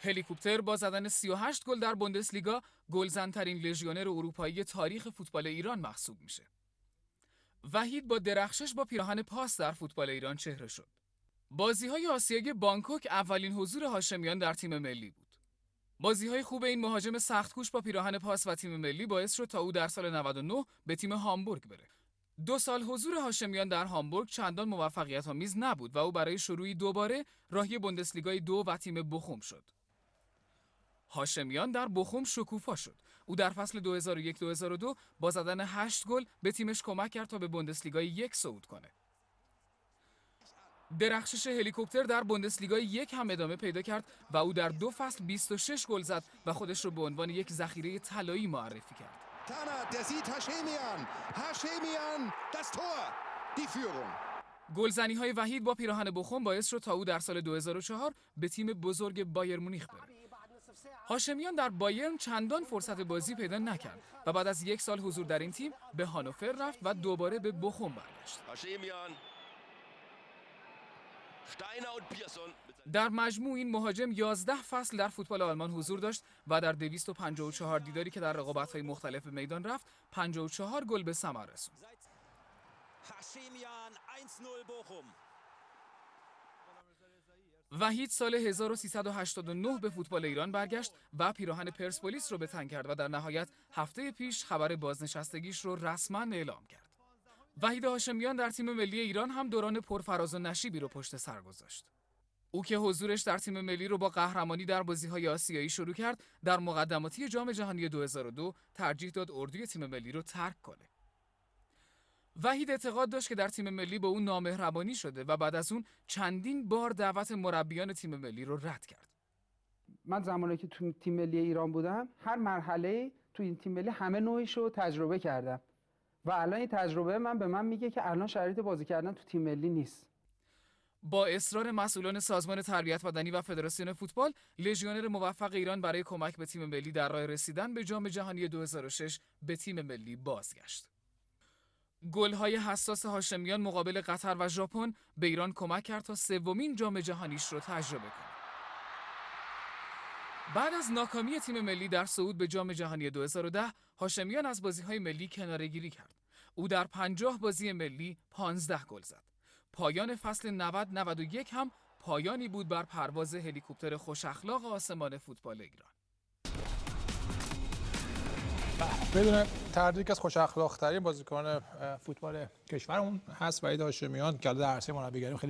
هلیکوپتر با زدن 38 گل در بوندسلیگا گلزنترین لژیونر اروپایی تاریخ فوتبال ایران محسوب میشه. وحید با درخشش با پیراهن پاس در فوتبال ایران چهره شد. بازی های آسیای بانکوک اولین حضور هاشمیان در تیم ملی بود. بازی های خوب این مهاجم سختکوش با پیراهن پاس و تیم ملی باعث شد تا او در سال 99 به تیم هامبورگ بره. دو سال حضور هاشمیان در هامبورگ چندان موفقیت آمیز نبود و او برای شروعی دوباره راهی بوندسلیگای دو و تیم بخوم شد. هاشمیان در بخوم شکوفا شد. او در فصل 2001-2002 با زدن 8 گل به تیمش کمک کرد تا به بوندسلیگای یک صعود کنه. درخشش هلیکوپتر در بوندسلیگای یک هم ادامه پیدا کرد و او در دو فصل 26 گل زد و خودش رو به عنوان یک ذخیره طلایی معرفی کرد. Tanat, der sieht گلزنی های وحید با پیراهن بخون باعث شد تا او در سال 2004 به تیم بزرگ بایر مونیخ بره. هاشمیان در بایرن چندان فرصت بازی پیدا نکرد و بعد از یک سال حضور در این تیم به هانوفر رفت و دوباره به بخون برگشت. در مجموع این مهاجم 11 فصل در فوتبال آلمان حضور داشت و در 254 دیداری که در های مختلف به میدان رفت 54 گل به ثمر رسوند. وحید سال 1389 به فوتبال ایران برگشت و پیراهن پرسپولیس رو به تن کرد و در نهایت هفته پیش خبر بازنشستگیش رو رسما اعلام کرد. وحید هاشمیان در تیم ملی ایران هم دوران پرفراز و نشیبی رو پشت سر گذاشت. او که حضورش در تیم ملی رو با قهرمانی در بازی‌های آسیایی شروع کرد، در مقدماتی جام جهانی 2002 ترجیح داد اردوی تیم ملی رو ترک کنه. وحید اعتقاد داشت که در تیم ملی به اون نامهربانی شده و بعد از اون چندین بار دعوت مربیان تیم ملی رو رد کرد. من زمانی که تو تیم ملی ایران بودم، هر مرحله تو این تیم ملی همه نوعش رو تجربه کردم. و الان این تجربه من به من میگه که الان شرایط بازی کردن تو تیم ملی نیست با اصرار مسئولان سازمان تربیت بدنی و فدراسیون فوتبال لژیونر موفق ایران برای کمک به تیم ملی در راه رسیدن به جام جهانی 2006 به تیم ملی بازگشت گلهای حساس هاشمیان مقابل قطر و ژاپن به ایران کمک کرد تا سومین جام جهانیش رو تجربه کند بعد از ناکامی تیم ملی در صعود به جام جهانی 2010 هاشمیان از بازی های ملی گیری کرد او در 50 بازی ملی 15 گل زد پایان فصل 90 91 هم پایانی بود بر پرواز هلیکوپتر خوش اخلاق آسمان فوتبال ایران بدون تردید از خوش اخلاق ترین بازیکن فوتبال کشورمون هست وحید هاشمیان که در عرصه مربیگری خیلی